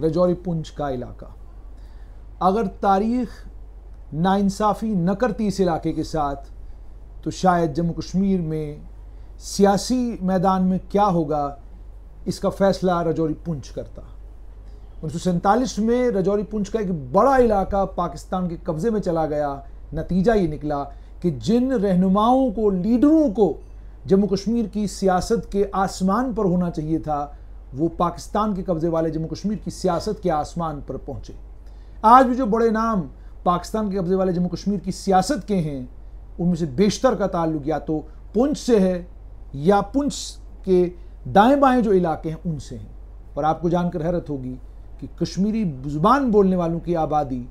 रजौरी पुंछ का इलाका अगर तारीख नासाफ़ी न करती इस इलाके के साथ तो शायद जम्मू कश्मीर में सियासी मैदान में क्या होगा इसका फैसला रजौरी पुंछ करता उन्नीस में रजौरी पुंछ का एक बड़ा इलाका पाकिस्तान के कब्ज़े में चला गया नतीजा ये निकला कि जिन रहनुमाओं को लीडरों को जम्मू कश्मीर की सियासत के आसमान पर होना चाहिए था वो पाकिस्तान के कब्जे वाले जम्मू कश्मीर की सियासत के आसमान पर पहुंचे आज भी जो बड़े नाम पाकिस्तान के कब्जे वाले जम्मू कश्मीर की सियासत के हैं उनमें से बेशतर का ताल्लुक या तो पुंछ से है या पुंछ के दाएं बाएं जो इलाके हैं उनसे हैं और आपको जानकर हैरत होगी कि कश्मीरी जुबान बोलने वालों की आबादी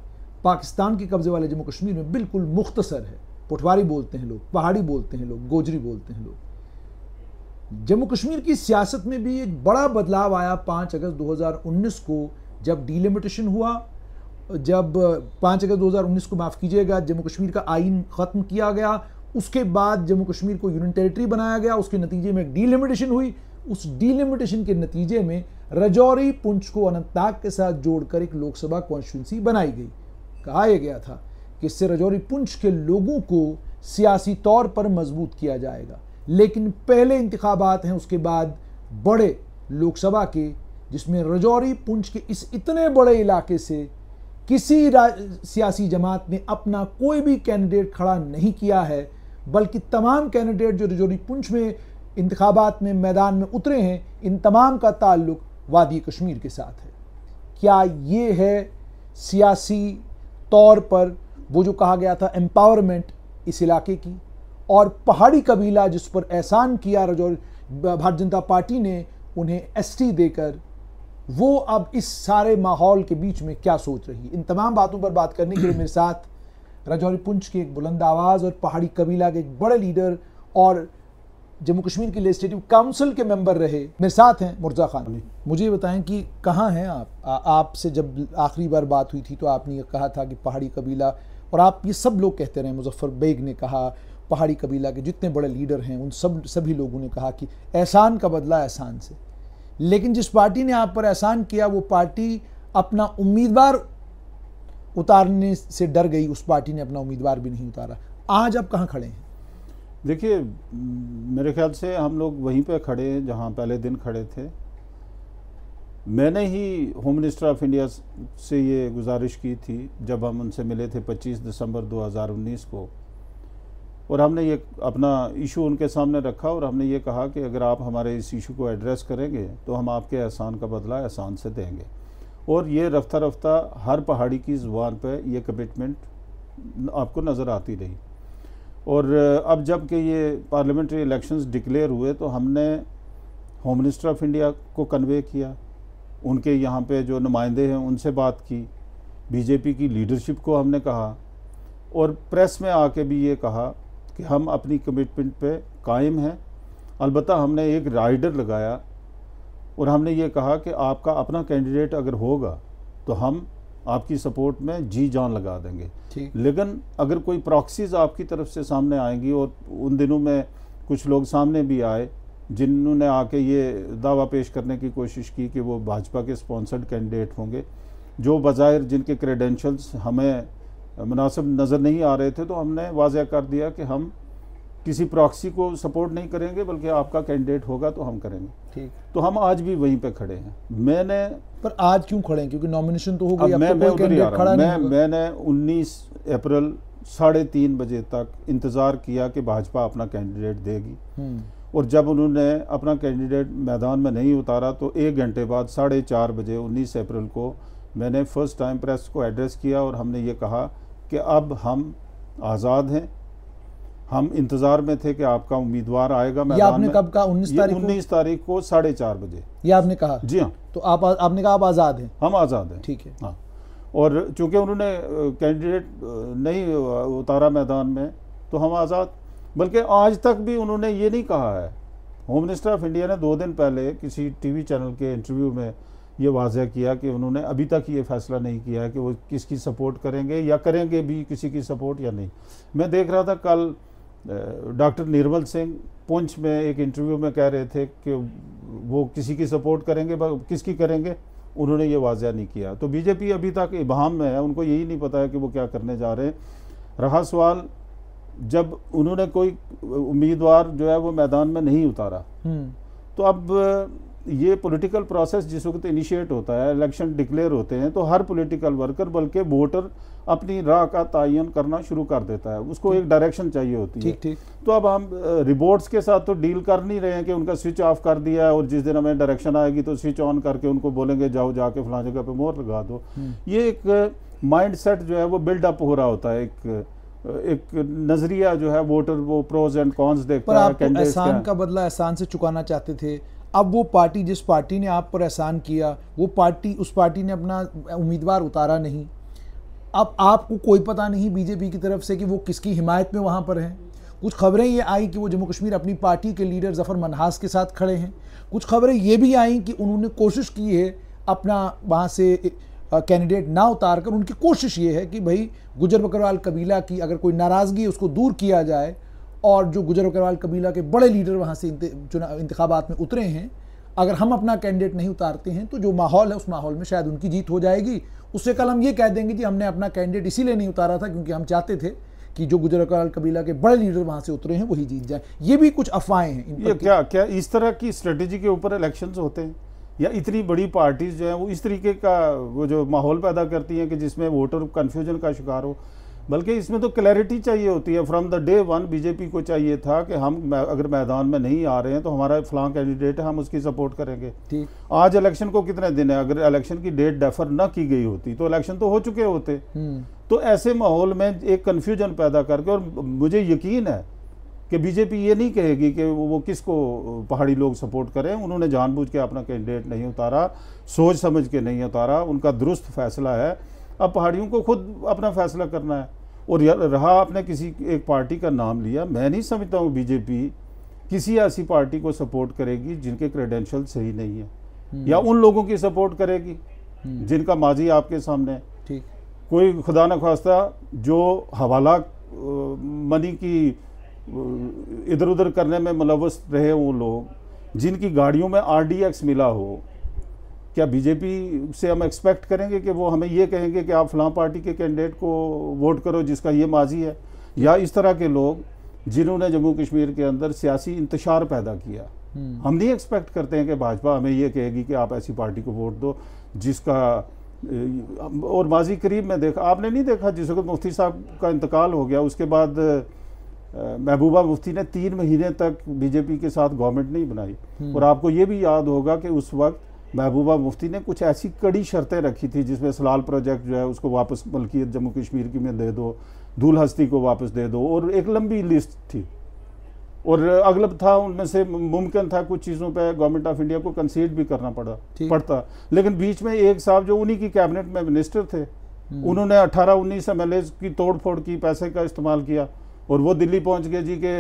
पाकिस्तान के कब्जे वाले जम्मू कश्मीर में बिल्कुल मुख्तसर है पुठवारी बोलते हैं लोग पहाड़ी बोलते हैं लोग गोजरी बोलते हैं लोग जम्मू कश्मीर की सियासत में भी एक बड़ा बदलाव आया पाँच अगस्त 2019 को जब डीलिमिटेशन हुआ जब पाँच अगस्त 2019 को माफ़ कीजिएगा जम्मू कश्मीर का आइन ख़त्म किया गया उसके बाद जम्मू कश्मीर को यूनियन टेरिटरी बनाया गया उसके नतीजे में डीलिमिटेशन हुई उस डीलिमिटेशन के नतीजे में रजौरी पुंछ को अनंतनाग के साथ जोड़कर एक लोकसभा कॉन्स्टिट्यूंसी बनाई गई कहा यह गया था कि इससे रजौरी पुंछ के लोगों को सियासी तौर पर मजबूत किया जाएगा लेकिन पहले इंतबात हैं उसके बाद बड़े लोकसभा के जिसमें रजौरी पुंछ के इस इतने बड़े इलाके से किसी सियासी जमात ने अपना कोई भी कैंडिडेट खड़ा नहीं किया है बल्कि तमाम कैंडिडेट जो रजौरी पुंछ में इंतबात में मैदान में उतरे हैं इन तमाम का ताल्लुक वादी कश्मीर के साथ है क्या ये है सियासी तौर पर वो जो कहा गया था एम्पावरमेंट इस इलाके की और पहाड़ी कबीला जिस पर एहसान किया रजौरी भारतीय जनता पार्टी ने उन्हें एस देकर वो अब इस सारे माहौल के बीच में क्या सोच रही है इन तमाम बातों पर बात करने के लिए मेरे साथ रजौरी पुंछ की एक बुलंद आवाज़ और पहाड़ी कबीला के एक बड़े लीडर और जम्मू कश्मीर की लेजिस्लेटिव काउंसिल के मेंबर रहे मेरे साथ हैं मुर्जा खान मुझे बताएं कि कहाँ हैं आप आपसे जब आखिरी बार बात हुई थी तो आपने ये कहा था कि पहाड़ी कबीला और आप ये सब लोग कहते रहे मुजफ्फर बेग ने कहा पहाड़ी कबीला के जितने बड़े लीडर हैं उन सब सभी लोगों ने कहा कि एहसान का बदला एहसान से लेकिन जिस पार्टी ने आप पर एहसान किया वो पार्टी अपना उम्मीदवार उतारने से डर गई उस पार्टी ने अपना उम्मीदवार भी नहीं उतारा आज आप कहाँ खड़े हैं देखिए मेरे ख्याल से हम लोग वहीं पर खड़े हैं जहाँ पहले दिन खड़े थे मैंने ही होम मिनिस्टर ऑफ इंडिया से ये गुजारिश की थी जब हम उनसे मिले थे 25 दिसंबर 2019 को और हमने ये अपना इशू उनके सामने रखा और हमने ये कहा कि अगर आप हमारे इस इशू को एड्रेस करेंगे तो हम आपके एहसान का बदला एहसान से देंगे और ये रफ्ता रफ्ता हर पहाड़ी की ज़ुबान पर यह कमिटमेंट आपको नज़र आती रही और अब जब कि ये पार्लियामेंट्री इलेक्शंस डिक्लेयर हुए तो हमने होम मिनिस्टर ऑफ इंडिया को कन्वे किया उनके यहाँ पे जो नुमाइंदे हैं उनसे बात की बीजेपी की लीडरशिप को हमने कहा और प्रेस में आके भी ये कहा कि हम अपनी कमिटमेंट पे कायम हैं अलबत् हमने एक राइडर लगाया और हमने ये कहा कि आपका अपना कैंडिडेट अगर होगा तो हम आपकी सपोर्ट में जी जान लगा देंगे लेकिन अगर कोई प्रॉक्सीज आपकी तरफ से सामने आएंगी और उन दिनों में कुछ लोग सामने भी आए जिन्होंने आके ये दावा पेश करने की कोशिश की कि वो भाजपा के स्पॉन्सर्ड कैंडिडेट होंगे जो बाज़ाहिर जिनके क्रेडेंशल्स हमें मुनासिब नज़र नहीं आ रहे थे तो हमने वाजह कर दिया कि हम किसी प्रॉक्सी को सपोर्ट नहीं करेंगे बल्कि आपका कैंडिडेट होगा तो हम करेंगे ठीक तो हम आज भी वहीं पे खड़े हैं मैंने पर आज क्यों खड़े हैं क्योंकि नॉमिनेशन तो हो गई मैं मैं उधर ही आ रहा मैं मैंने 19 अप्रैल साढ़े तीन बजे तक इंतज़ार किया कि भाजपा अपना कैंडिडेट देगी हम्म। और जब उन्होंने अपना कैंडिडेट मैदान में नहीं उतारा तो एक घंटे बाद साढ़े चार बजे उन्नीस अप्रैल को मैंने फ़र्स्ट टाइम प्रेस को एड्रेस किया और हमने ये कहा कि अब हम आज़ाद हैं हम इंतज़ार में थे कि आपका उम्मीदवार आएगा मैं आपने कब कहा उन्नीस तारीख उन्नीस तारीख को साढ़े चार बजे ये आपने कहा जी हाँ तो आप आपने कहा आप आज़ाद हैं हम आज़ाद हैं ठीक है हाँ और चूंकि उन्होंने कैंडिडेट नहीं उतारा मैदान में तो हम आज़ाद बल्कि आज तक भी उन्होंने ये नहीं कहा है होम मिनिस्टर ऑफ इंडिया ने दो दिन पहले किसी टीवी चैनल के इंटरव्यू में ये वाजह किया कि उन्होंने अभी तक ये फैसला नहीं किया है कि वो किसकी सपोर्ट करेंगे या करेंगे भी किसी की सपोर्ट या नहीं मैं देख रहा था कल डॉक्टर निर्मल सिंह पुंछ में एक इंटरव्यू में कह रहे थे कि वो किसी की सपोर्ट करेंगे किसकी करेंगे उन्होंने ये वाजह नहीं किया तो बीजेपी अभी तक इबाम में है उनको यही नहीं पता है कि वो क्या करने जा रहे हैं रहा सवाल जब उन्होंने कोई उम्मीदवार जो है वो मैदान में नहीं उतारा हम्म। तो अब ये पॉलिटिकल प्रोसेस जिस वक्त इनिशिएट होता है इलेक्शन डिक्लेयर होते हैं तो हर पॉलिटिकल वर्कर बल्कि वोटर अपनी राह का तयन करना शुरू कर देता है उसको एक डायरेक्शन चाहिए होती थीक, है ठीक तो अब हम रिपोर्ट्स के साथ तो डील कर नहीं रहे हैं कि उनका स्विच ऑफ कर दिया है और जिस दिन हमें डायरेक्शन आएगी तो स्विच ऑन करके उनको बोलेंगे जाओ जाके फला जगह पर मोर लगा दो हम्म। ये एक माइंड सेट जो है वो बिल्डअप हो रहा होता है एक एक नजरिया जो है वोटर वो प्रोज एंड कॉन्स देखता पर आप है एहसान का बदला एहसान से चुकाना चाहते थे अब वो पार्टी जिस पार्टी ने आप पर एहसान किया वो पार्टी उस पार्टी ने अपना उम्मीदवार उतारा नहीं अब आपको कोई पता नहीं बीजेपी की तरफ से कि वो किसकी हिमायत में वहाँ पर हैं कुछ खबरें ये आई कि वो जम्मू कश्मीर अपनी पार्टी के लीडर जफ़र मनहास के साथ खड़े हैं कुछ खबरें ये भी आई कि उन्होंने कोशिश की है अपना वहाँ से कैंडिडेट ना उतार कर उनकी कोशिश ये है कि भाई गुजर बकरवाल कबीला की अगर कोई नाराज़गी उसको दूर किया जाए और जो गुजर अग्रवाल कबीला के बड़े लीडर वहाँ से चुनाव इंतबात में उतरे हैं अगर हम अपना कैंडिडेट नहीं उतारते हैं तो जो माहौल है उस माहौल में शायद उनकी जीत हो जाएगी उससे कल हम ये कह देंगे कि हमने अपना कैंडिडेट इसीलिए नहीं उतारा था क्योंकि हम चाहते थे कि जो गुजर अकाल कबीला के बड़े लीडर वहां से उतरे हैं वही जीत जाए ये भी कुछ अफवाहें हैं ये क्या क्या इस तरह की स्ट्रेटेजी के ऊपर इलेक्शन होते हैं या इतनी बड़ी पार्टीज जो है वो इस तरीके का वो जो माहौल पैदा करती हैं कि जिसमें वोटर कन्फ्यूजन का शिकार हो बल्कि इसमें तो क्लैरिटी चाहिए होती है from the day one BJP को चाहिए था कि हम अगर मैदान में नहीं आ रहे हैं तो हमारा फलां कैंडिडेट है हम उसकी सपोर्ट करेंगे आज इलेक्शन को कितने दिन है अगर इलेक्शन की डेट डेफर ना की गई होती तो इलेक्शन तो हो चुके होते हम्म। तो ऐसे माहौल में एक कन्फ्यूजन पैदा करके और मुझे यकीन है कि बीजेपी ये नहीं कहेगी कि वो किसको पहाड़ी लोग सपोर्ट करें उन्होंने जानबूझ के अपना कैंडिडेट नहीं उतारा सोच समझ के नहीं उतारा उनका दुरुस्त फैसला है अब पहाड़ियों को खुद अपना फैसला करना है और रहा आपने किसी एक पार्टी का नाम लिया मैं नहीं समझता हूँ बीजेपी किसी ऐसी पार्टी को सपोर्ट करेगी जिनके क्रेडेंशियल सही नहीं है हम्म। या उन लोगों की सपोर्ट करेगी हम्म। जिनका माजी आपके सामने है ठीक कोई खुदा न खास्ता जो हवाला मनी की इधर उधर करने में मुलवस रहे वो लोग जिनकी गाड़ियों में आर डी एक्स मिला हो क्या बीजेपी से हम एक्सपेक्ट करेंगे कि वो हमें ये कहेंगे कि आप फलां पार्टी के कैंडिडेट को वोट करो जिसका ये माजी है या इस तरह के लोग जिन्होंने जम्मू कश्मीर के अंदर सियासी इंतशार पैदा किया हम्म। हम नहीं एक्सपेक्ट करते हैं कि भाजपा हमें ये कहेगी कि आप ऐसी पार्टी को वोट दो जिसका और माजी करीब में देखा आपने नहीं देखा जिस वक्त मुफ्ती साहब का इंतकाल हो गया उसके बाद महबूबा मुफ्ती ने तीन महीने तक बीजेपी के साथ गवर्नमेंट नहीं बनाई हम्म। और आपको ये भी याद होगा कि उस वक्त महबूबा मुफ्ती ने कुछ ऐसी कड़ी शर्तें रखी थी जिसमें सलाल प्रोजेक्ट जो है उसको वापस मलकियत जम्मू कश्मीर की में दे दो धूल हस्ती को वापस दे दो और एक लंबी लिस्ट थी और अगलब था उनमें से मुमकिन था कुछ चीज़ों पे गवर्नमेंट ऑफ इंडिया को कंसीड भी करना पड़ा पड़ता लेकिन बीच में एक साहब जो उन्हीं की कैबिनेट में मिनिस्टर थे हम्म। उन्होंने अठारह उन्नीस एम की तोड़ फोड़ की पैसे का इस्तेमाल किया और वो दिल्ली पहुँच गए जी के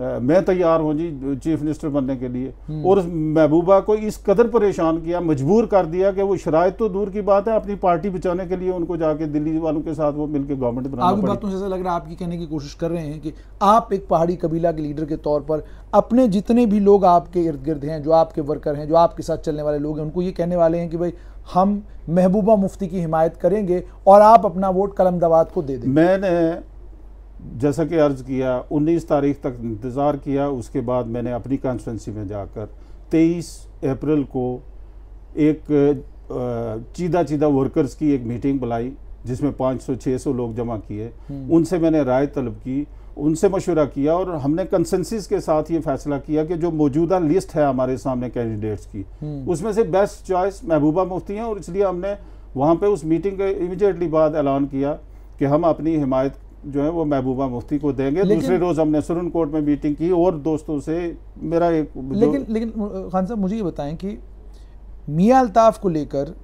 मैं तैयार हूँ जी चीफ मिनिस्टर बनने के लिए हम्म। और महबूबा को इस कदर परेशान किया मजबूर कर दिया कि वो शराय तो दूर की बात है अपनी पार्टी बचाने के लिए उनको जाके दिल्ली वालों के साथ वो मिलकर गवर्नमेंट बनाना आपकी बातों से लग रहा है आपकी कहने की कोशिश कर रहे हैं कि आप एक पहाड़ी कबीला के लीडर के तौर पर अपने जितने भी लोग आपके इर्द गिर्द हैं जो आपके वर्कर हैं जो आपके साथ चलने वाले लोग हैं उनको ये कहने वाले हैं कि भाई हम महबूबा मुफ्ती की हिमायत करेंगे और आप अपना वोट कलम दवात को दे दें मैंने जैसा कि अर्ज़ किया 19 तारीख तक इंतज़ार किया उसके बाद मैंने अपनी कॉन्फ्रेंसी में जाकर 23 अप्रैल को एक चीदा चीदा वर्कर्स की एक मीटिंग बुलाई जिसमें 500-600 लोग जमा किए हम्म। उनसे मैंने राय तलब की उनसे मशवरा किया और हमने कंसेंसिस के साथ ये फैसला किया कि जो मौजूदा लिस्ट है हमारे सामने कैंडिडेट्स की हम्म। उसमें से बेस्ट चॉइस महबूबा मुफ्ती हैं और इसलिए हमने वहाँ पे उस मीटिंग के इमिजिएटली बाद ऐलान किया कि हम अपनी हिमायत जो है वो महबूबा मुफ्ती को देंगे दूसरे रोज हमने सुरन कोर्ट में मीटिंग की और दोस्तों से मेरा एक लेकिन लेकिन खान साहब मुझे ये बताएं कि मियाँ अल्ताफ को लेकर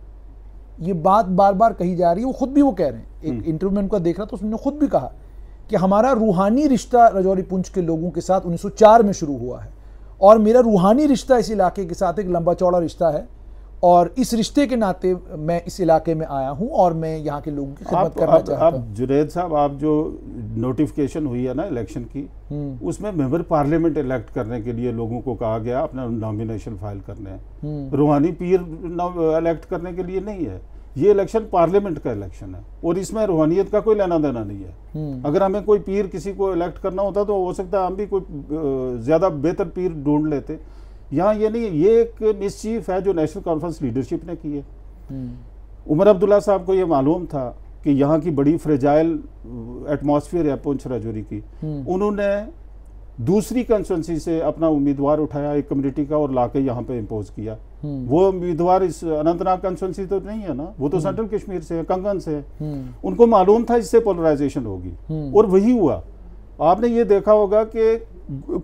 ये बात बार बार कही जा रही है वो खुद भी वो कह रहे हैं एक इंटरव्यू हम्म। में उनका देख रहा था उसने खुद भी कहा कि हमारा रूहानी रिश्ता रजौरी पुंछ के लोगों के साथ 1904 में शुरू हुआ है और मेरा रूहानी रिश्ता इस इलाके के साथ एक लंबा चौड़ा रिश्ता है और इस रिश्ते के नाते मैं इस इलाके में आया हूं और मैं यहाँ के लोगों की खिदमत करना चाहता हूं। जुनेद साहब आप जो नोटिफिकेशन हुई है ना इलेक्शन की हम्म। उसमें मेंबर पार्लियामेंट इलेक्ट करने के लिए लोगों को कहा गया अपना नॉमिनेशन फाइल करने हैं हम्म। रूहानी पीर इलेक्ट uh, करने के लिए नहीं है ये इलेक्शन पार्लियामेंट का इलेक्शन है और इसमें रूहानियत का कोई लेना देना नहीं है हम्म। अगर हमें कोई पीर किसी को इलेक्ट करना होता तो हो सकता है हम भी कोई uh, ज़्यादा बेहतर पीर ढूंढ लेते यहाँ ये नहीं ये एक मिसचीफ है जो नेशनल कॉन्फ्रेंस लीडरशिप ने की है हम्म। उमर अब्दुल्ला साहब को ये मालूम था कि यहाँ की बड़ी फ्रेजाइल एटमोसफियर है पुंछ राजौरी की हम्म। उन्होंने दूसरी कंस्टेंसी से अपना उम्मीदवार उठाया एक कम्युनिटी का और लाके यहाँ पे इम्पोज किया हम्म। वो उम्मीदवार इस अनंतनाग कंस्टेंसी तो नहीं है ना वो तो सेंट्रल कश्मीर से है कंगन से है उनको मालूम था इससे पोलराइजेशन होगी और वही हुआ आपने ये देखा होगा कि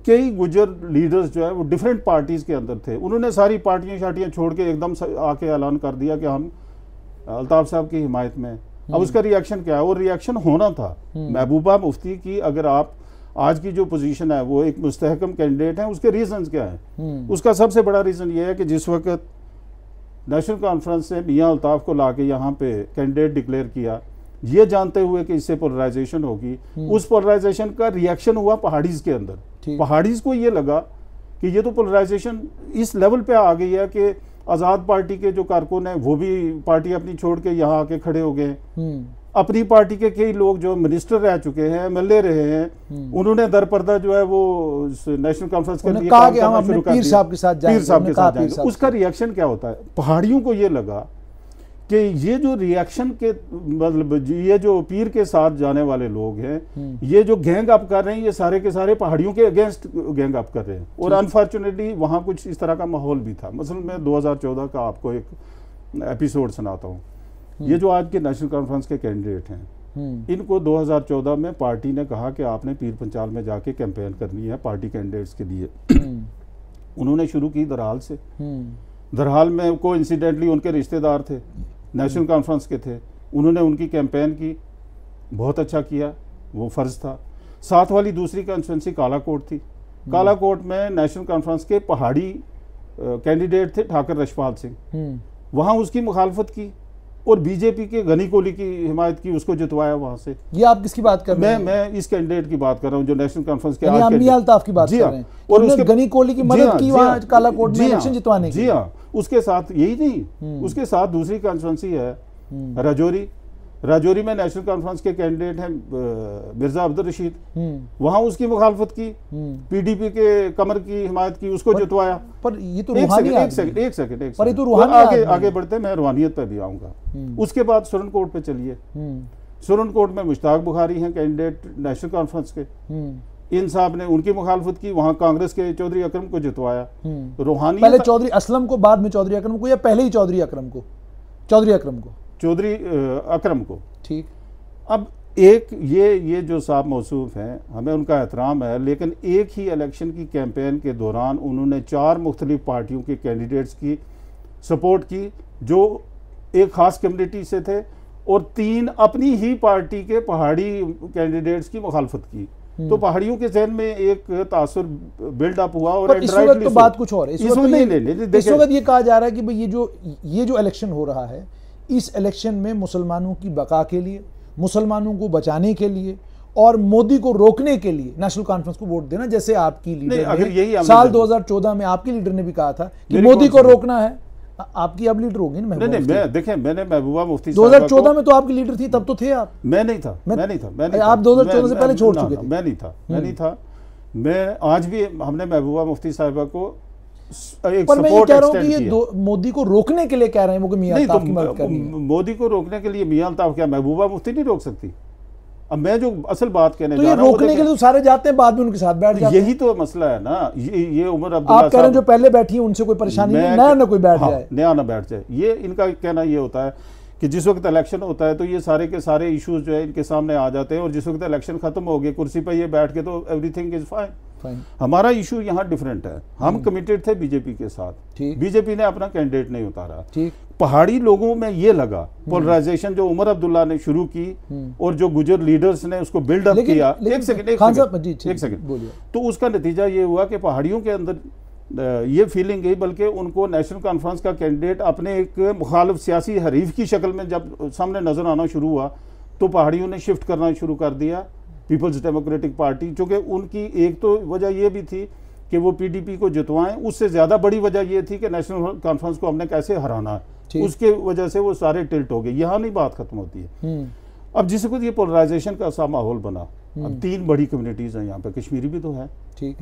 कई गुजर लीडर्स जो है वो डिफरेंट पार्टीज़ के अंदर थे उन्होंने सारी पार्टियां शार्टियाँ छोड़ के एकदम आके ऐलान कर दिया कि हम अल्ताफ साहब की हिमायत में अब हम्म। उसका रिएक्शन क्या है वो रिएक्शन होना था हम्म। महबूबा मुफ्ती की अगर आप आज की जो पोजीशन है वो एक मुस्तकम कैंडिडेट हैं उसके रीजंस क्या हैं हम्म। उसका सबसे बड़ा रीज़न ये है कि जिस वक्त नेशनल कॉन्फ्रेंस ने मियाँ अल्ताफ़ को ला के यहाँ पे कैंडिडेट डिक्लेयर किया ये जानते हुए कि इससे पोलराइजेशन होगी हम्म। उस पोलराइजेशन का रिएक्शन हुआ पहाड़ीज के अंदर पहाड़ीज को ये लगा कि ये तो पोलराइजेशन इस लेवल पे आ गई है कि आज़ाद पार्टी के जो कारकुन है वो भी पार्टी अपनी छोड़ के यहाँ आके खड़े हो गए हम्म। अपनी पार्टी के कई लोग जो मिनिस्टर रह चुके हैं एमएलए रहे हैं हम्म। उन्होंने दर पर्दा जो है वो नेशनल कॉन्फ्रेंस के लिए काम करना शुरू कर दिया पीर साहब के साथ पीर साहब के साथ उसका रिएक्शन क्या होता है पहाड़ियों को ये लगा कि ये जो रिएक्शन के मतलब ये जो पीर के साथ जाने वाले लोग हैं हम्म। ये जो गैंग अप कर रहे हैं ये सारे के सारे पहाड़ियों के अगेंस्ट गैंग अप कर रहे हैं और अनफॉर्चुनेटली वहाँ कुछ इस तरह का माहौल भी था मसल मैं 2014 का आपको एक एपिसोड सुनाता हूँ हम्म। ये जो आज के नेशनल कॉन्फ्रेंस के कैंडिडेट हैं हम्म। इनको 2014 में पार्टी ने कहा कि आपने पीर पंचाल में जाके कैंपेन करनी है पार्टी कैंडिडेट्स के लिए उन्होंने शुरू की दरहाल से दरहाल में को इंसिडेंटली उनके रिश्तेदार थे नेशनल कॉन्फ्रेंस के थे उन्होंने उनकी कैंपेन की बहुत अच्छा किया वो फ़र्ज़ था साथ वाली दूसरी कॉन्स्टेंसी कालाकोट थी हम्म। कालाकोट में नेशनल कॉन्फ्रेंस के पहाड़ी कैंडिडेट थे ठाकर रशपाल सिंह हम्म। वहाँ उसकी मुखालफत की और बीजेपी के गनी कोहली की हिमायत की उसको जितवाया वहां से ये आप किसकी बात कर रहे हैं मैं मैं इस कैंडिडेट की बात कर रहा हूँ जो नेशनल कॉन्फ्रेंस के अल्ताफ की बात जी कर हाँ, रहे हैं और उसके गनी कोहली की मदद हाँ, की वहां हाँ, काला कोट में इलेक्शन जितवाने की जी हाँ उसके साथ यही नहीं हम्म। उसके साथ दूसरी कॉन्फ्रेंसी है हम्म। राजौरी राजौरी में नेशनल कॉन्फ्रेंस के कैंडिडेट हैं मिर्जा अब्दुल रशीद हम्म। वहां उसकी मुखालफत की हम्म। पीडीपी के कमर की हिमायत की उसको जितवाया पर ये तो एक सेकंड एक सेकंड एक सेकंड एक तो, तो आगे आगे बढ़ते मैं रूहानियत पर भी आऊंगा हम्म। उसके बाद सुरन कोर्ट पे चलिए सुरन कोर्ट में मुश्ताक बुखारी हैं कैंडिडेट नेशनल कॉन्फ्रेंस के इन साहब ने उनकी मुखालफत की वहाँ कांग्रेस के चौधरी अक्रम को जितवाया रूहानी पहले चौधरी असलम को बाद में चौधरी अक्रम को या पहले ही चौधरी अक्रम को चौधरी अक्रम को चौधरी अकरम को ठीक अब एक ये ये जो साहब मौसूफ हैं हमें उनका एहतराम है लेकिन एक ही इलेक्शन की कैंपेन के दौरान उन्होंने चार मुख्तलिफ पार्टियों के कैंडिडेट्स की सपोर्ट की जो एक ख़ास कम्यूनिटी से थे और तीन अपनी ही पार्टी के पहाड़ी कैंडिडेट्स की मुखालफत की हम्म। तो पहाड़ियों के जहन में एक तासर बिल्डअप हुआ और तो इस वक्त तो बात कुछ और इस वक्त नहीं नहीं ये कहा जा रहा है कि ये जो ये जो इलेक्शन हो रहा है इस इलेक्शन में मुसलमानों की बका के लिए मुसलमानों को बचाने के लिए और मोदी को रोकने के लिए नेशनल कॉन्फ्रेंस को वोट देना जैसे आपकी लीडर ने अगर यही साल 2014 में आपकी लीडर ने भी कहा था कि मोदी को रोकना है आपकी अब लीडर होगी ना नहीं मैं देखें मैंने महबूबा मुफ्ती 2014 में तो आपकी लीडर थी तब तो थे आप मैं नहीं था मैं नहीं था मैं नहीं आप 2014 से पहले छोड़ चुके मैं नहीं था मैं नहीं हम्म। था मैं आज भी हमने महबूबा मुफ्ती साहिबा को पर मैं कह रहा कि ये मोदी को रोकने के लिए कह रहे हैं वो कि मियां तो, की मदद करनी मोदी को रोकने के लिए मियां अल्ताफ क्या महबूबा मुफ्ती नहीं रोक सकती अब मैं जो असल बात कहने तो ये रोकने के लिए तो सारे जाते हैं बाद में उनके साथ बैठ तो जाते यही तो मसला है ना ये ये उमर अब्दुल्ला आप कह रहे हैं जो पहले बैठी है उनसे कोई परेशानी नहीं नया ना कोई बैठ हाँ, जाए नया ना बैठ जाए ये इनका कहना ये होता है कि जिस वक्त इलेक्शन होता है तो ये सारे के सारे इश्यूज जो है इनके सामने आ जाते हैं और जिस वक्त इलेक्शन खत्म हो गए कुर्सी पर ये बैठ के तो एवरीथिंग इज फाइन हमारा इशू यहाँ डिफरेंट है हम कमिटेड हम्म। थे बीजेपी के साथ बीजेपी ने अपना कैंडिडेट नहीं उतारा पहाड़ी लोगों में ये लगा पोलराइजेशन हम्म। जो उमर अब्दुल्ला ने शुरू की हम्म। और जो गुजर लीडर्स ने उसको बिल्डअप किया एक सेकंड एक सेकंड एक सेकंड तो उसका नतीजा ये हुआ कि पहाड़ियों के अंदर ये फीलिंग गई बल्कि उनको नेशनल कॉन्फ्रेंस का कैंडिडेट अपने एक मुखालफ सियासी हरीफ की शक्ल में जब सामने नजर आना शुरू हुआ तो पहाड़ियों ने शिफ्ट करना शुरू कर दिया पीपल्स डेमोक्रेटिक पार्टी चूँकि उनकी एक तो वजह यह भी थी कि वो पीडीपी को जितवाएं उससे ज़्यादा बड़ी वजह ये थी कि नेशनल कॉन्फ्रेंस को हमने कैसे हराना है उसके वजह से वो सारे टिल्ट हो गए यहाँ नहीं बात खत्म होती है हम्म। अब वक्त ये पोलराइजेशन का सा माहौल बना अब हम्म। तीन बड़ी कम्युनिटीज़ हैं यहाँ पे कश्मीरी भी तो है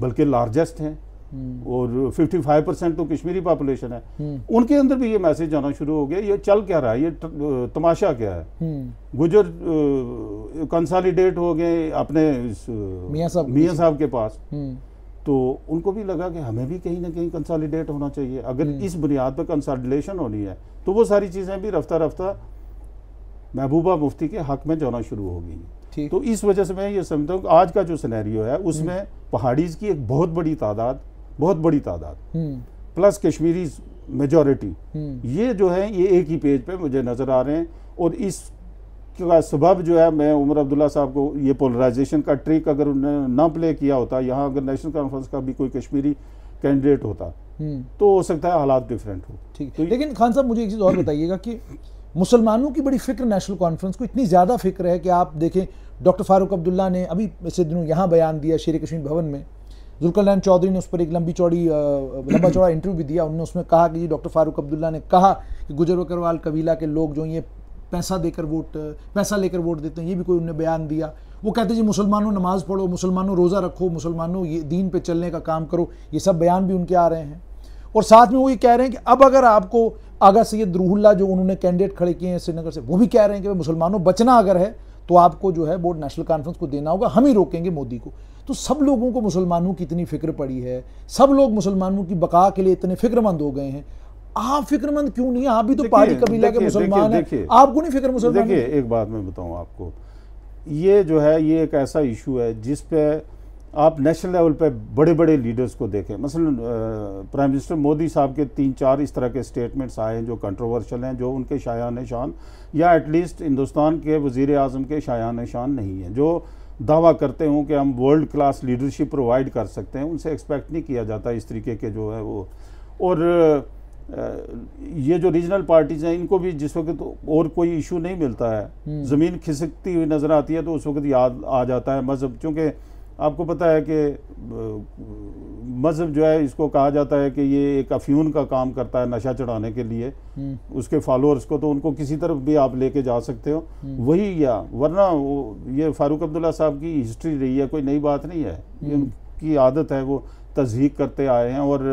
बल्कि लार्जेस्ट हैं हम्म। और 55 परसेंट तो कश्मीरी पॉपुलेशन है हम्म। उनके अंदर भी ये मैसेज जाना शुरू हो गया ये चल क्या रहा है ये तमाशा क्या है हम्म। गुजर कंसालिडेट हो गए अपने मियाँ साहब के पास तो उनको भी लगा कि हमें भी कहीं ना कहीं कंसालिडेट होना चाहिए अगर इस बुनियाद पर कंसालिडेशन होनी है तो वो सारी चीज़ें भी रफ्ता रफ्ता महबूबा मुफ्ती के हक में जाना शुरू हो गई तो इस वजह से मैं ये समझता हूँ आज का जो सिनेरियो है उसमें पहाड़ीज की एक बहुत बड़ी तादाद बहुत बड़ी तादाद हम्म। प्लस कश्मीरी मेजोरिटी हम्म। ये जो है ये एक ही पेज पे मुझे नज़र आ रहे हैं और इस का सबब जो है मैं उमर अब्दुल्ला साहब को ये पोलराइजेशन का ट्रिक अगर उन्होंने ना प्ले किया होता यहाँ अगर नेशनल कॉन्फ्रेंस का भी कोई कश्मीरी कैंडिडेट होता हम्म। तो हो सकता है हालात डिफरेंट हो ठीक तो लेकिन खान साहब मुझे एक चीज़ और बताइएगा कि मुसलमानों की बड़ी फिक्र नेशनल कॉन्फ्रेंस को इतनी ज़्यादा फिक्र है कि आप देखें डॉक्टर फारूक अब्दुल्ला ने अभी पिछले दिनों यहाँ बयान दिया शेर कश्मीर भवन में जुल्करनैन चौधरी ने उस पर एक लंबी चौड़ी लंबा चौड़ा इंटरव्यू भी दिया उन्होंने उसमें कहा कि जी डॉक्टर फारूक अब्दुल्ला ने कहा कि गुजर बकरवाल कबीला के लोग जो ये पैसा देकर वोट पैसा लेकर वोट देते हैं ये भी कोई उन्होंने बयान दिया वो कहते जी मुसलमानों नमाज़ पढ़ो मुसलमानों रोज़ा रखो मुसलमानों ये दीन पे चलने का काम करो ये सब बयान भी उनके आ रहे हैं और साथ में वो ये कह रहे हैं कि अब अगर आपको आगा सैद रूहुल्ला जो उन्होंने कैंडिडेट खड़े किए हैं श्रीनगर से वो भी कह रहे हैं कि मुसलमानों बचना अगर है तो आपको जो है बोर्ड नेशनल कॉन्फ्रेंस को देना होगा हम ही रोकेंगे मोदी को तो सब लोगों को मुसलमानों की इतनी फिक्र पड़ी है सब लोग मुसलमानों की बका के लिए इतने फिक्रमंद हो गए हैं आप फिक्रमंद क्यों नहीं है आप भी तो पहाड़ी कबीला के मुसलमान हैं आपको नहीं फिक्र मुसलमान देखिए एक बात मैं बताऊं आपको ये जो है ये एक ऐसा इशू है जिस पे आप नेशनल लेवल पे बड़े बड़े लीडर्स को देखें मसल प्राइम मिनिस्टर मोदी साहब के तीन चार इस तरह के स्टेटमेंट्स आए हैं जो कंट्रोवर्शल हैं जो उनके शायान शान या एटलीस्ट हिंदुस्तान के वज़ी अजम के शायान शान नहीं हैं जो दावा करते हों कि हम वर्ल्ड क्लास लीडरशिप प्रोवाइड कर सकते हैं उनसे एक्सपेक्ट नहीं किया जाता इस तरीके के जो है वो और ये जो रीजनल पार्टीज हैं इनको भी जिस वक्त और कोई इशू नहीं मिलता है हम्म। ज़मीन खिसकती हुई नज़र आती है तो उस वक्त याद आ जाता है मज़हब चूँकि आपको पता है कि मज़हब जो है इसको कहा जाता है कि ये एक अफ्यून का काम करता है नशा चढ़ाने के लिए हम्म। उसके फॉलोअर्स को तो उनको किसी तरफ भी आप लेके जा सकते हो हम्म। वही या वरना वो ये फारूक अब्दुल्ला साहब की हिस्ट्री रही है कोई नई बात नहीं है उनकी हम्म। आदत है वो तस्दीक करते आए हैं और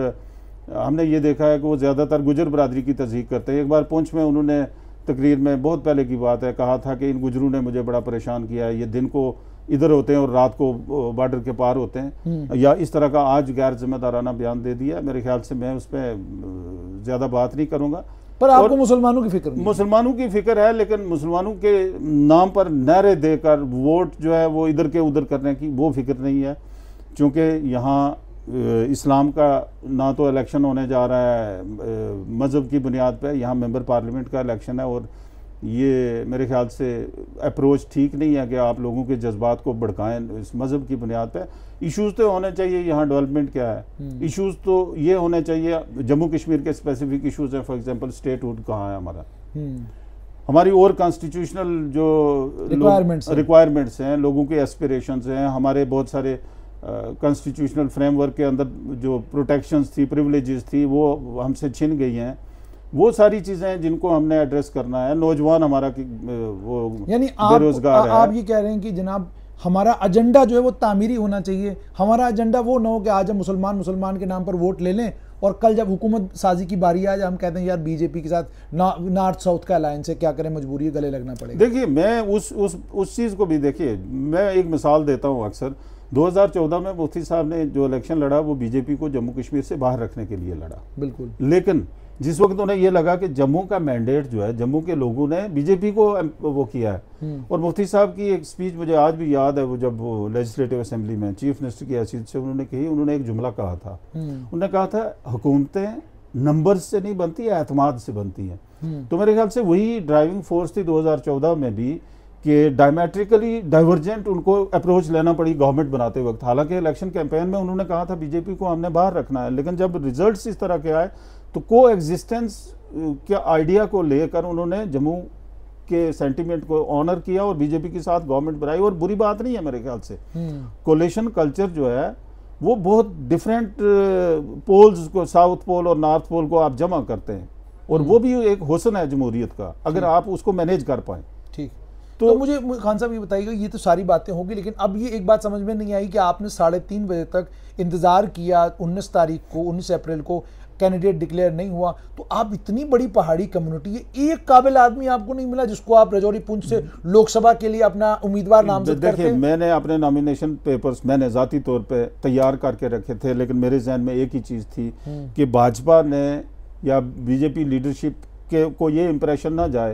हमने ये देखा है कि वो ज़्यादातर गुजर बरदरी की तस्दीक करते हैं एक बार पूछ में उन्होंने तकरीर में बहुत पहले की बात है कहा था कि इन गुजरों ने मुझे बड़ा परेशान किया है ये दिन को इधर होते हैं और रात को बॉर्डर के पार होते हैं हम्म। या इस तरह का आज गैर जिम्मेदाराना बयान दे दिया मेरे ख्याल से मैं उस पर ज़्यादा बात नहीं करूँगा पर आपको मुसलमानों की फिक्र मुसलमानों की फिक्र है लेकिन मुसलमानों के नाम पर नारे देकर वोट जो है वो इधर के उधर करने की वो फिक्र नहीं है क्योंकि यहाँ इस्लाम का ना तो इलेक्शन होने जा रहा है मज़हब की बुनियाद पर यहाँ मेंबर पार्लियामेंट का इलेक्शन है और ये मेरे ख्याल से अप्रोच ठीक नहीं है कि आप लोगों के जज्बात को भड़काएं इस मज़हब की बुनियाद पे इश्यूज तो होने चाहिए यहाँ डेवलपमेंट क्या है इश्यूज हम्म। तो ये होने चाहिए जम्मू कश्मीर के स्पेसिफिक इश्यूज हैं फॉर एग्जांपल स्टेट हुड कहाँ है हमारा हम्म। हमारी और कॉन्स्टिट्यूशनल जो रिक्वायरमेंट्स हैं लोगों के एस्परेशन हैं हमारे बहुत सारे कॉन्स्टिट्यूशनल फ्रेमवर्क के अंदर जो प्रोटेक्शन थी प्रिवलेज थी वो हमसे छिन गई हैं वो सारी चीज़ें हैं जिनको हमने एड्रेस करना है नौजवान हमारा वो यानी आप, बेरोजगार है आप ये कह रहे हैं कि जनाब हमारा एजेंडा जो है वो तामीरी होना चाहिए हमारा एजेंडा वो ना हो कि आज हम मुसलमान मुसलमान के नाम पर वोट ले लें और कल जब हुकूमत साजी की बारी आज हम कहते हैं यार बीजेपी के साथ ना, नॉर्थ साउथ का अलायंस है क्या करें मजबूरी गले लगना पड़ेगा देखिए मैं उस उस उस चीज़ को भी देखिए मैं एक मिसाल देता हूँ अक्सर 2014 में मुफ्ती साहब ने जो इलेक्शन लड़ा वो बीजेपी को जम्मू कश्मीर से बाहर रखने के लिए लड़ा बिल्कुल लेकिन जिस वक्त उन्हें ये लगा कि जम्मू का मैंडेट जो है जम्मू के लोगों ने बीजेपी को वो किया है हम्म। और मुफ्ती साहब की एक स्पीच मुझे आज भी याद है वो जब लेजिस्लेटिव असेंबली में चीफ मिनिस्टर की हैसियत से उन्होंने कही उन्होंने एक जुमला कहा था हम्म। उन्होंने कहा था हुकूमतें नंबर से नहीं बनती एतमाद से बनती हैं हम्म। तो मेरे ख्याल से वही ड्राइविंग फोर्स थी दो में भी कि डायमेट्रिकली डाइवर्जेंट उनको अप्रोच लेना पड़ी गवर्नमेंट बनाते वक्त हालांकि इलेक्शन कैंपेन में उन्होंने कहा था बीजेपी को हमने बाहर रखना है लेकिन जब रिजल्ट्स इस तरह के आए तो को एग्जिस्टेंस के आइडिया को लेकर उन्होंने जम्मू के सेंटीमेंट को ऑनर किया और बीजेपी के साथ गवर्नमेंट बनाई और बुरी बात नहीं है मेरे ख्याल से कोलेशन हम्म। कल्चर जो है वो बहुत डिफरेंट पोल्स को साउथ पोल और नॉर्थ पोल को आप जमा करते हैं और वो हम्म। भी एक हुसन है जमहूरियत का अगर आप उसको मैनेज कर पाए ठीक तो, तो मुझे खान साहब ये बताइएगा ये तो सारी बातें होगी लेकिन अब ये एक बात समझ में नहीं आई कि आपने साढ़े तीन बजे तक इंतज़ार किया उन्नीस तारीख को उन्नीस अप्रैल को कैंडिडेट डिक्लेयर नहीं हुआ तो आप इतनी बड़ी पहाड़ी कम्युनिटी है एक काबिल आदमी आपको नहीं मिला जिसको आप रजौरी पुंछ से लोकसभा के लिए अपना उम्मीदवार नाम देखिए मैंने अपने नॉमिनेशन पेपर्स मैंने ज़ाती तौर पर तैयार करके रखे थे लेकिन मेरे जहन में एक ही चीज़ थी हम्म। कि भाजपा ने या बीजेपी लीडरशिप के को ये इम्प्रेशन ना जाए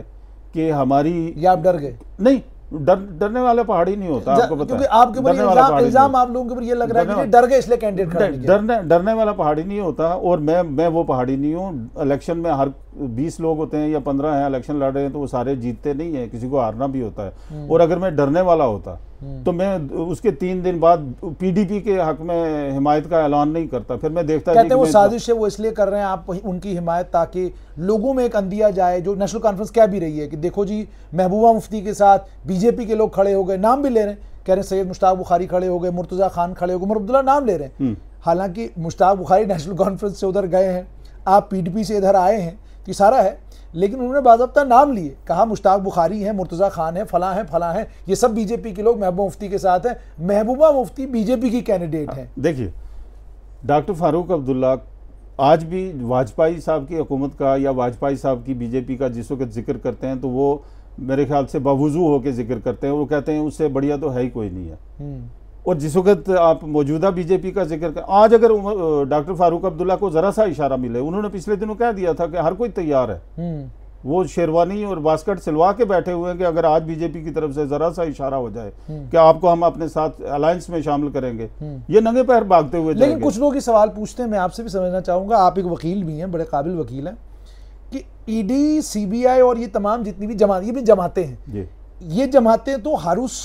कि हमारी या आप डर गए नहीं डर डरने वाला पहाड़ी नहीं होता आपको पता क्योंकि आपके ऊपर इल्जाम आप लोगों के ऊपर ये लग रहा है कि डर गए इसलिए कैंडिडेट डरने डरने वाला पहाड़ी नहीं होता और मैं मैं वो पहाड़ी नहीं हूँ इलेक्शन में हर बीस लोग होते हैं या पंद्रह हैं इलेक्शन लड़ रहे हैं तो वो सारे जीतते नहीं हैं किसी को हारना भी होता है हम्म। और अगर मैं डरने वाला होता हम्म। तो मैं उसके तीन दिन बाद पीडीपी के हक में हिमायत का ऐलान नहीं करता फिर मैं देखता कहते वो साजिश है वो इसलिए कर रहे हैं आप उनकी हिमायत ताकि लोगों में एक अंधिया जाए जो नेशनल कॉन्फ्रेंस कह भी रही है कि देखो जी महबूबा मुफ्ती के साथ बीजेपी के लोग खड़े हो गए नाम भी ले रहे हैं कह रहे हैं सैयद मुश्ताक बुखारी खड़े हो गए मुर्तजा खान खड़े हो गए अब्दुल्ला नाम ले रहे हैं हम्म। हालांकि मुश्ताक बुखारी नेशनल कॉन्फ्रेंस से उधर गए हैं आप पीडीपी से इधर आए हैं ये सारा है लेकिन उन्होंने बाबा नाम लिए कहा मुश्ताक बुखारी हैं मुर्तज़ा खान हैं फलां हैं फलां हैं ये सब बीजेपी के लोग महबूबा मुफ्ती के साथ हैं महबूबा मुफ्ती बीजेपी की कैंडिडेट हैं हाँ, देखिए डॉक्टर फारूक अब्दुल्ला आज भी वाजपेयी साहब की हुकूमत का या वाजपेयी साहब की बीजेपी का जिस वक्त जिक्र करते हैं तो वो मेरे ख्याल से बावजू होकर जिक्र करते हैं वो कहते हैं उससे बढ़िया तो है ही कोई नहीं है हम्म। और जिस वक्त आप मौजूदा बीजेपी का जिक्र कर आज अगर डॉक्टर फारूक अब्दुल्ला को ज़रा सा इशारा मिले उन्होंने पिछले दिनों कह दिया था कि हर कोई तैयार है हम्म। वो शेरवानी और बास्कट सिलवा के बैठे हुए हैं कि अगर आज बीजेपी की तरफ से ज़रा सा इशारा हो जाए हम्म। कि आपको हम अपने साथ अलायंस में शामिल करेंगे हम्म। ये नंगे पैर भागते हुए लेकिन कुछ लोग ही सवाल पूछते हैं मैं आपसे भी समझना चाहूंगा आप एक वकील भी हैं बड़े काबिल वकील हैं कि ईडी सीबीआई और ये तमाम जितनी भी जमात ये भी जमाते हैं ये जमाते तो हर उस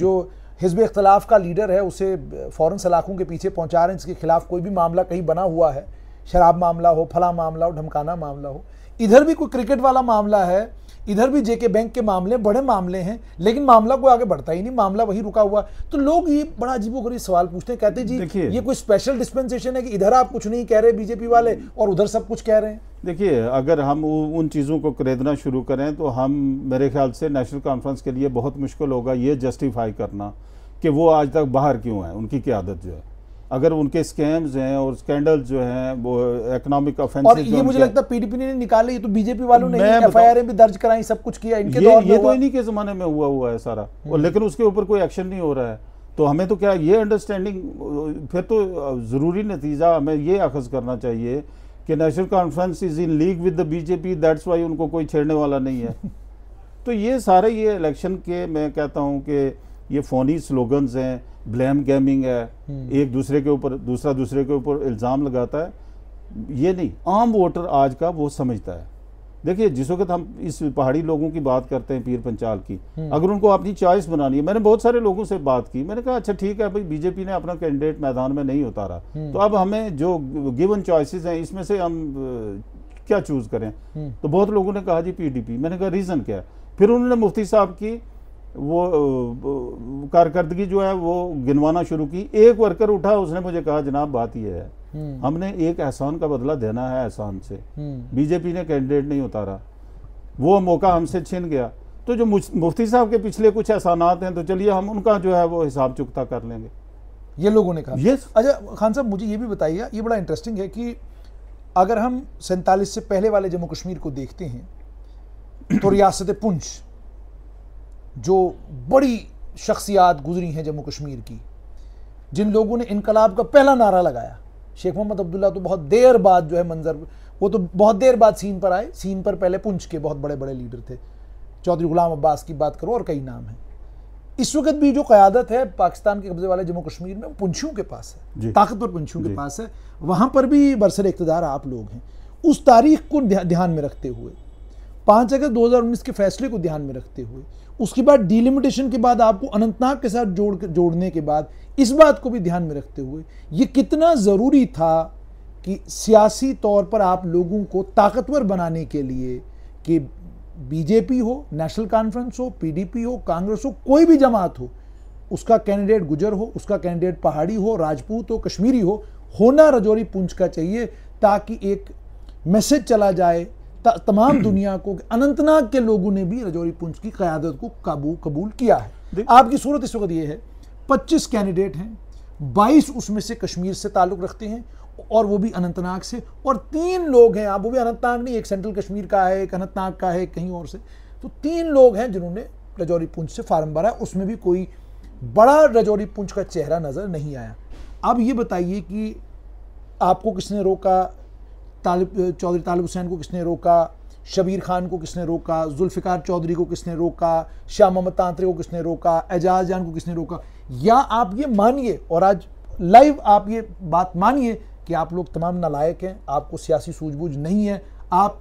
जो हिजब इख्तलाफ का लीडर है उसे फ़ौरन सलाखों के पीछे पहुँचा रहे हैं इसके खिलाफ कोई भी मामला कहीं बना हुआ है शराब मामला हो फला मामला हो ढमकाना मामला हो इधर भी कोई क्रिकेट वाला मामला है इधर भी जेके बैंक के मामले बड़े मामले हैं लेकिन मामला कोई आगे बढ़ता ही नहीं मामला वही रुका हुआ तो लोग ये बड़ा अजीबोगरीब सवाल पूछते हैं कहते जी ये कोई स्पेशल डिस्पेंसेशन है कि इधर आप कुछ नहीं कह रहे बीजेपी वाले और उधर सब कुछ कह रहे हैं देखिए अगर हम उन चीज़ों को खरीदना शुरू करें तो हम मेरे ख्याल से नेशनल कॉन्फ्रेंस के लिए बहुत मुश्किल होगा ये जस्टिफाई करना कि वो आज तक बाहर क्यों है उनकी क्या आदत जो है अगर उनके स्कैम्स हैं और स्कैंडल जो हैं वो इकोनॉमिक ऑफेंसेस और ये मुझे लगता है पीडीपी ने निकाले ये तो बीजेपी वालों ने एफआईआर भी दर्ज कराई सब कुछ किया इनके ये, ये तो इन्हीं के जमाने में हुआ हुआ है सारा हम्म। और लेकिन उसके ऊपर कोई एक्शन नहीं हो रहा है तो हमें तो क्या ये अंडरस्टैंडिंग फिर तो ज़रूरी नतीजा हमें ये अखज करना चाहिए कि national conference is in league with the BJP that's why उनको कोई छेड़ने वाला नहीं है तो ये सारे ये इलेक्शन के मैं कहता हूँ कि ये फ़ोनी स्लोगन्स हैं ब्लेम गेमिंग है हम्म। एक दूसरे के ऊपर दूसरा दूसरे के ऊपर इल्ज़ाम लगाता है ये नहीं आम वोटर आज का वो समझता है देखिए जिस वक्त हम इस पहाड़ी लोगों की बात करते हैं पीर पंचाल की हम्म। अगर उनको अपनी चॉइस बनानी है मैंने बहुत सारे लोगों से बात की मैंने कहा अच्छा ठीक है भाई बीजेपी ने अपना कैंडिडेट मैदान में नहीं उतारा हम्म। तो अब हमें जो गिवन चॉइसेस हैं इसमें से हम क्या चूज करें तो बहुत लोगों ने कहा जी पीडीपी मैंने कहा रीज़न क्या है फिर उन्होंने मुफ्ती साहब की वो कारकर्दगी जो है वो गिनवाना शुरू की एक वर्कर उठा उसने मुझे कहा जनाब बात यह है हम्म। हमने एक एहसान का बदला देना है एहसान से हम्म। बीजेपी ने कैंडिडेट नहीं उतारा वो मौका हमसे छिन गया तो जो मुफ्ती साहब के पिछले कुछ एहसानात हैं तो चलिए हम उनका जो है वो हिसाब चुकता कर लेंगे ये लोगों ने कहा ये yes. अच्छा खान साहब मुझे ये भी बताइए ये बड़ा इंटरेस्टिंग है कि अगर हम सैंतालीस से पहले वाले जम्मू कश्मीर को देखते हैं तो रियासत पुंछ जो बड़ी शख्सियात गुजरी हैं जम्मू कश्मीर की जिन लोगों ने इनकलाब का पहला नारा लगाया शेख मोहम्मद अब्दुल्ला तो बहुत देर बाद जो है मंजर वो तो बहुत देर बाद सीन पर आए सीन पर पहले पुंछ के बहुत बड़े बड़े लीडर थे चौधरी गुलाम अब्बास की बात करो और कई नाम हैं इस वक्त भी जो क़्यादत है पाकिस्तान के कब्जे वाले जम्मू कश्मीर में पुंछियों के पास है ताकतवर पुंछियों के पास है वहाँ पर भी बरसर इकतदार आप लोग हैं उस तारीख को ध्यान में रखते हुए पाँच अगस्त 2019 के फैसले को ध्यान में रखते हुए उसके बाद डिलिमिटेशन के बाद आपको अनंतनाग के साथ जोड़ जोड़ने के बाद इस बात को भी ध्यान में रखते हुए ये कितना ज़रूरी था कि सियासी तौर पर आप लोगों को ताकतवर बनाने के लिए कि बीजेपी हो नेशनल कॉन्फ्रेंस हो पीडीपी हो कांग्रेस हो कोई भी जमात हो उसका कैंडिडेट गुजर हो उसका कैंडिडेट पहाड़ी हो राजपूत हो कश्मीरी हो होना रजौरी पूंछ का चाहिए ताकि एक मैसेज चला जाए तमाम दुनिया को अनंतनाग के लोगों ने भी रजौरी पुंछ की क्यादत को काबू कबूल किया है आपकी सूरत इस वक्त ये है पच्चीस कैंडिडेट हैं बाईस उसमें से कश्मीर से ताल्लुक़ रखते हैं और वो भी अनंतनाग से और तीन लोग हैं आप वो भी अनंतनाग नहीं एक सेंट्रल कश्मीर का है एक अनंतनाग का है कहीं और से तो तीन लोग हैं जिन्होंने रजौरी पुंछ से फार्म भरा उसमें भी कोई बड़ा रजौरी पुंछ का चेहरा नज़र नहीं आया अब ये बताइए कि आपको किसने रोका तालिब चौधरी तालिब हुसैन को किसने रोका शबीर खान को किसने रोका जुल्फ़िकार चौधरी को किसने रोका शाह मोहम्मद तांत्रे को किसने रोका एजाज जान को किसने रोका या आप ये मानिए और आज लाइव आप ये बात मानिए कि आप लोग तमाम नलायक हैं आपको सियासी सूझबूझ नहीं है आप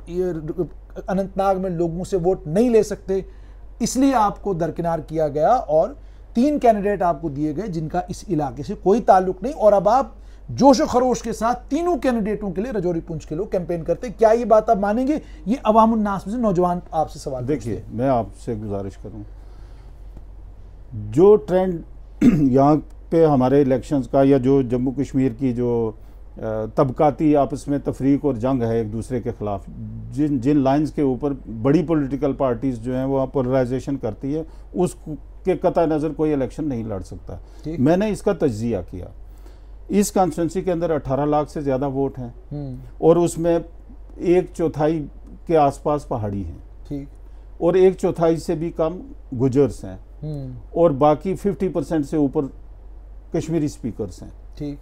अनंतनाग में लोगों से वोट नहीं ले सकते इसलिए आपको दरकिनार किया गया और तीन कैंडिडेट आपको दिए गए जिनका इस इलाके से कोई ताल्लुक नहीं और अब आप जोश खरोश के साथ तीनों कैंडिडेटों के लिए रजौरी पुंछ के लोग कैंपेन करते हैं क्या ये बात आप मानेंगे ये उन्नास में से नौजवान आपसे सवाल देखिए मैं आपसे गुजारिश करूँ जो ट्रेंड यहाँ पे हमारे इलेक्शंस का या जो जम्मू कश्मीर की जो तबकाती आपस में तफरीक और जंग है एक दूसरे के ख़िलाफ़ जिन जिन लाइंस के ऊपर बड़ी पॉलिटिकल पार्टीज़ जो हैं वो पोलराइजेशन करती है उसके कतः नज़र कोई इलेक्शन नहीं लड़ सकता मैंने इसका तजिया किया इस कॉन्स्टेंसी के अंदर 18 लाख से ज़्यादा वोट हैं हम्म। और उसमें एक चौथाई के आसपास पहाड़ी हैं ठीक और एक चौथाई से भी कम गुजर्स हैं हम्म। और बाकी 50 परसेंट से ऊपर कश्मीरी स्पीकर्स हैं ठीक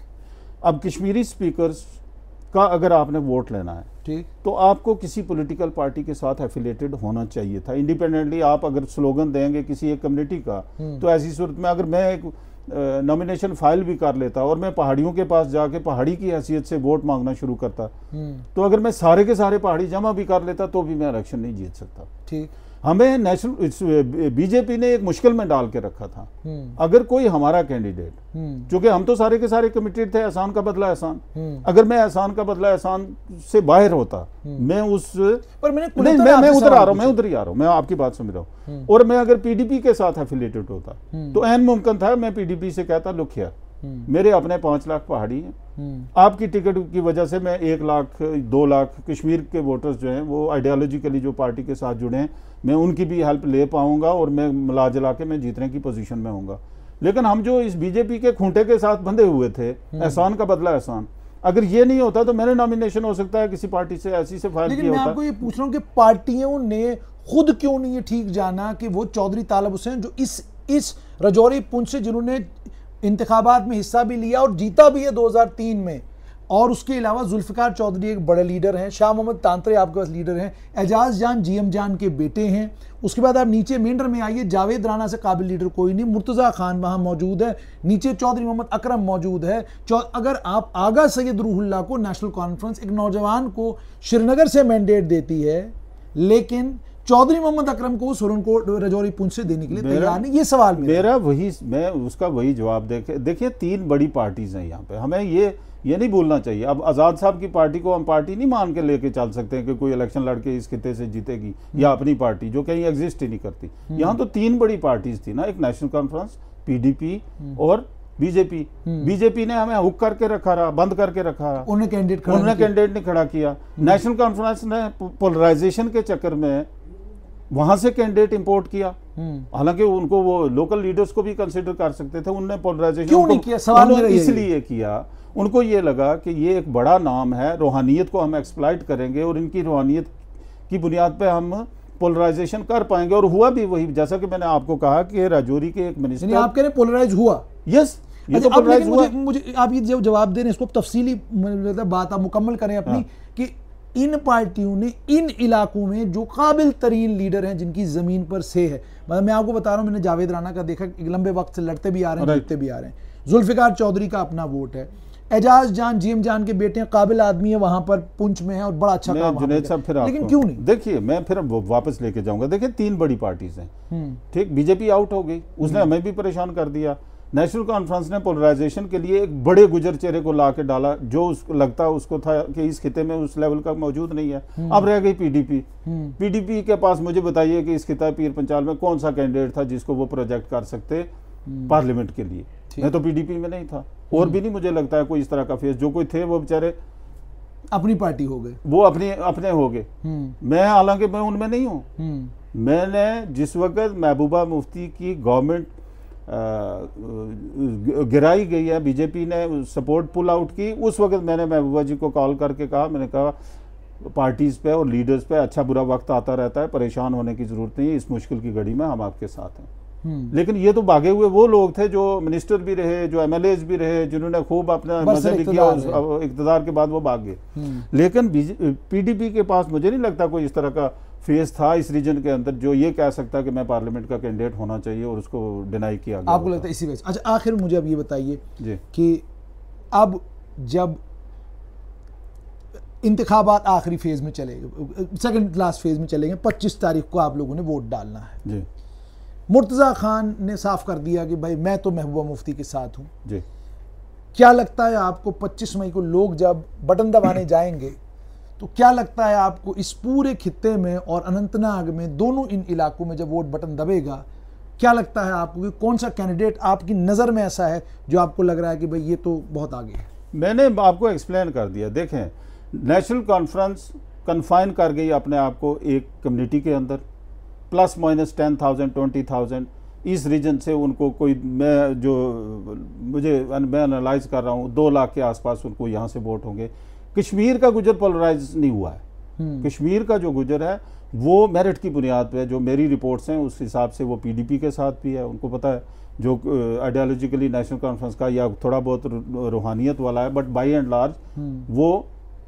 अब कश्मीरी स्पीकर्स का अगर आपने वोट लेना है ठीक तो आपको किसी पॉलिटिकल पार्टी के साथ एफिलेटेड होना चाहिए था इंडिपेंडेंटली आप अगर स्लोगन देंगे किसी एक कम्युनिटी का हम्म। तो ऐसी सूरत में अगर मैं एक नॉमिनेशन फाइल भी कर लेता और मैं पहाड़ियों के पास जाके पहाड़ी की हैसियत से वोट मांगना शुरू करता हम्म। तो अगर मैं सारे के सारे पहाड़ी जमा भी कर लेता तो भी मैं इलेक्शन नहीं जीत सकता ठीक हमें नेशनल बीजेपी ने एक मुश्किल में डाल के रखा था हम्म। अगर कोई हमारा कैंडिडेट हम्म। क्योंकि हम तो सारे के सारे कमिटेड थे एहसान का बदला एहसान हम्म। अगर मैं एहसान का बदला एहसान से बाहर होता मैं उस पर मैंने नहीं, मैं मैं उधर आ रहा हूँ मैं उधर ही आ रहा हूँ मैं आपकी बात समझ रहा हूँ और मैं अगर पीडीपी के साथ एफिलेटेड होता तो एन मुमकिन था मैं पीडीपी से कहता लुखिया हम्म। मेरे अपने पांच लाख पहाड़ी हैं हम्म। आपकी टिकट की वजह से मैं एक लाख दो लाख कश्मीर के वोटर्स जो हैं वो आइडियोलॉजिकली जो पार्टी के साथ जुड़े हैं मैं उनकी भी हेल्प ले पाऊंगा और मैं मिला जला के मैं जीतने की पोजीशन में होऊंगा लेकिन हम जो इस बीजेपी के खूंटे के साथ बंधे हुए थे हम्म। एहसान का बदला एहसान अगर ये नहीं होता तो मेरे नॉमिनेशन हो सकता है किसी पार्टी से ऐसी से फाइल किया होता आपको ये पूछ रहा हूँ कि पार्टियों ने खुद क्यों नहीं ये ठीक जाना कि वो चौधरी तालब हुसैन जो इस इस रजौरी पुंछ से जिन्होंने इंतबात में हिस्सा भी लिया और जीता भी है 2003 में और उसके अलावा जुल्फ़िकार चौधरी एक बड़े लीडर हैं शाह मोहम्मद तांत्रे आपके पास लीडर हैं एजाज जान जीएम जान के बेटे हैं उसके बाद आप नीचे मेंढर में आइए जावेद राना से काबिल लीडर कोई नहीं मुर्तज़ा खान वहाँ मौजूद है नीचे चौधरी मोहम्मद अकरम मौजूद है अगर आप आगा सैद रूहल्ला को नेशनल कॉन्फ्रेंस एक नौजवान को श्रीनगर से मैंडेट देती है लेकिन चौधरी मोहम्मद अकरम को सुरन को रजौरी पुंछ से देने के लिए तैयार नहीं ये सवाल मेरा, वही मैं उसका वही जवाब देखे देखिए तीन बड़ी पार्टीज हैं यहाँ पे हमें ये ये नहीं भूलना चाहिए अब आज़ाद साहब की पार्टी को हम पार्टी नहीं मान के लेके चल सकते हैं कि कोई इलेक्शन लड़के इस खिते से जीतेगी हम्म। या अपनी पार्टी जो कहीं एग्जिस्ट ही नहीं करती हम्म। यहाँ तो तीन बड़ी पार्टीज थी ना एक नेशनल कॉन्फ्रेंस पीडीपी हम्म। और बीजेपी बीजेपी ने हमें हुक करके रखा रहा बंद करके रखा रहा उन्होंने कैंडिडेट ने खड़ा किया नेशनल कॉन्फ्रेंस ने पोलराइजेशन के चक्कर में वहां से कैंडिडेट इंपोर्ट किया हम्म। हालांकि उनको वो लोकल लीडर्स को भी कंसिडर कर सकते थे उनने पोलराइजेशन किया सवाल इसलिए किया उनको ये लगा कि ये एक बड़ा नाम है रूहानियत को हम एक्सप्लाइट करेंगे और इनकी रूहानियत की बुनियाद पे हम पोलराइजेशन कर पाएंगे और हुआ भी वही जैसा कि मैंने आपको कहा कि राजौरी के एक मिनिस्टर आप कह रहे पोलराइज हुआ यस ये अच्छा, तो पोलराइज हुआ मुझे, मुझे आप ये जवाब दे रहे हैं इसको तफसीली मतलब बात आप मुकम्मल करें अपनी हाँ। कि इन पार्टियों ने इन इलाकों में जो काबिल तरीन लीडर हैं जिनकी ज़मीन पर से है मतलब मैं आपको बता रहा हूं मैंने जावेद राणा का देखा एक लंबे वक्त से लड़ते भी आ रहे हैं जीतते भी आ रहे हैं जुल्फ़िकार चौधरी का अपना वोट है एजाज जान जीएम जान के बेटे काबिल आदमी है वहां पर पुंछ में है और बड़ा अच्छा काम जुनेद साहब फिर लेकिन क्यों नहीं देखिए मैं फिर वापस लेके जाऊंगा देखिए तीन बड़ी पार्टीज हैं हम्म। ठीक बीजेपी आउट हो गई उसने हम्म। हमें भी परेशान कर दिया नेशनल कॉन्फ्रेंस ने पोलराइजेशन के लिए एक बड़े गुजर चेहरे को ला के डाला जो उसको लगता उसको था कि इस खिते में उस लेवल का मौजूद नहीं है हम्म। अब रह गई पीडीपी पीडीपी हम्म। के पास मुझे बताइए कि इस खिता पीर पंचाल में कौन सा कैंडिडेट था जिसको वो प्रोजेक्ट कर सकते पार्लियामेंट हम्म। के लिए मैं तो पीडीपी में नहीं था और भी नहीं मुझे लगता है कोई इस तरह का फेस जो कोई थे वो बेचारे अपनी पार्टी हो गए वो अपनी अपने हो गए मैं हालांकि मैं उनमें नहीं हूँ मैंने जिस वक्त महबूबा मुफ्ती की गवर्नमेंट गिराई गई है बीजेपी ने सपोर्ट पुल आउट की उस वक्त मैंने महबूबा जी को कॉल करके कहा मैंने कहा पार्टीज़ पे और लीडर्स पे अच्छा बुरा वक्त आता रहता है परेशान होने की ज़रूरत नहीं है इस मुश्किल की घड़ी में हम आपके साथ हैं हम्म। लेकिन ये तो भागे हुए वो लोग थे जो मिनिस्टर भी रहे जो एम भी रहे जिन्होंने खूब अपना मजा भी किया इकतदार के बाद वो भाग गए हम्म। लेकिन पीडीपी के पास मुझे नहीं लगता कोई इस तरह का फेस था इस रीजन के अंदर जो ये कह सकता कि मैं पार्लियामेंट का कैंडिडेट होना चाहिए और उसको डिनाई किया गया आपको लगता है इसी वजह अच्छा आखिर मुझे अब ये बताइए कि अब जब इंतबात आखिरी फेज़ में चले सेकेंड लास्ट फेज़ में चलेंगे पच्चीस तारीख को आप लोगों ने वोट डालना है जी मुर्तज़ा खान ने साफ कर दिया कि भाई मैं तो महबूबा मुफ्ती के साथ हूँ जी क्या लगता है आपको 25 मई को लोग जब बटन दबाने जाएंगे तो क्या लगता है आपको इस पूरे खत्े में और अनंतनाग में दोनों इन इलाकों में जब वोट बटन दबेगा क्या लगता है आपको कि कौन सा कैंडिडेट आपकी नज़र में ऐसा है जो आपको लग रहा है कि भाई ये तो बहुत आगे है मैंने आपको एक्सप्लेन कर दिया देखें नेशनल कॉन्फ्रेंस कन्फाइन कर गई अपने आप को एक कम्युनिटी के अंदर plus minus ten thousand twenty thousand इस रीजन से उनको कोई मैं जो मुझे मैं एनालाइज कर रहा हूँ दो लाख के आसपास उनको यहाँ से वोट होंगे कश्मीर का गुजर पोलराइज नहीं हुआ है हम्म। कश्मीर का जो गुजर है वो मेरिट की बुनियाद पे जो मेरी रिपोर्ट्स हैं उस हिसाब से वो पीडीपी के साथ भी है उनको पता है जो आइडियालॉजिकली नेशनल कॉन्फ्रेंस का या थोड़ा बहुत रूहानियत वाला है बट बाई एंड लार्ज वो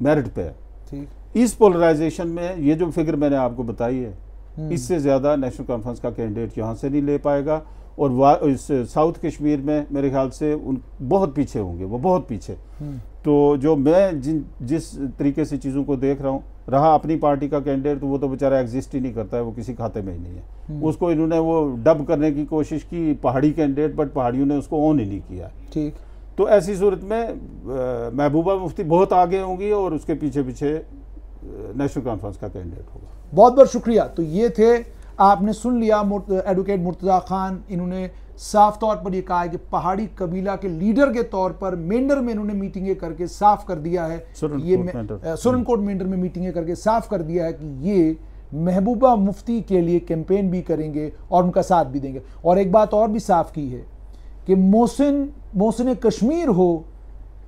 मेरिट पे है इस पोलराइजेशन में ये जो फिगर मैंने आपको बताई है हम्म। इससे ज़्यादा नेशनल कॉन्फ्रेंस का कैंडिडेट यहाँ से नहीं ले पाएगा और इस साउथ कश्मीर में मेरे ख्याल से उन बहुत पीछे होंगे वो बहुत पीछे हम्म। तो जो मैं जिन जिस तरीके से चीज़ों को देख रहा हूँ रहा अपनी पार्टी का कैंडिडेट तो वो तो बेचारा एग्जिस्ट ही नहीं करता है वो किसी खाते में ही नहीं है हम्म। उसको इन्होंने वो डब करने की कोशिश की पहाड़ी कैंडिडेट बट पहाड़ियों ने उसको ऑन ही नहीं किया ठीक तो ऐसी सूरत में महबूबा मुफ्ती बहुत आगे होंगी और उसके पीछे पीछे नेशनल कॉन्फ्रेंस का कैंडिडेट होगा बहुत बहुत शुक्रिया तो ये थे आपने सुन लिया एडवोकेट मुर्तज़ा खान इन्होंने साफ तौर पर यह कहा है कि पहाड़ी कबीला के लीडर के तौर पर मेंडर में इन्होंने मीटिंगें करके साफ कर दिया है ये सुरनकोट मेंढर में मीटिंगें करके साफ कर दिया है कि ये महबूबा मुफ्ती के लिए कैंपेन भी करेंगे और उनका साथ भी देंगे और एक बात और भी साफ की है कि मोहसिन मोहसिन कश्मीर हो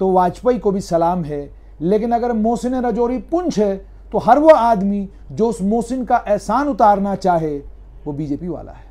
तो वाजपेयी को भी सलाम है लेकिन अगर मोहसिन रजौरी पुंछ है तो हर वो आदमी जो उस मोहसिन का एहसान उतारना चाहे वो बीजेपी वाला है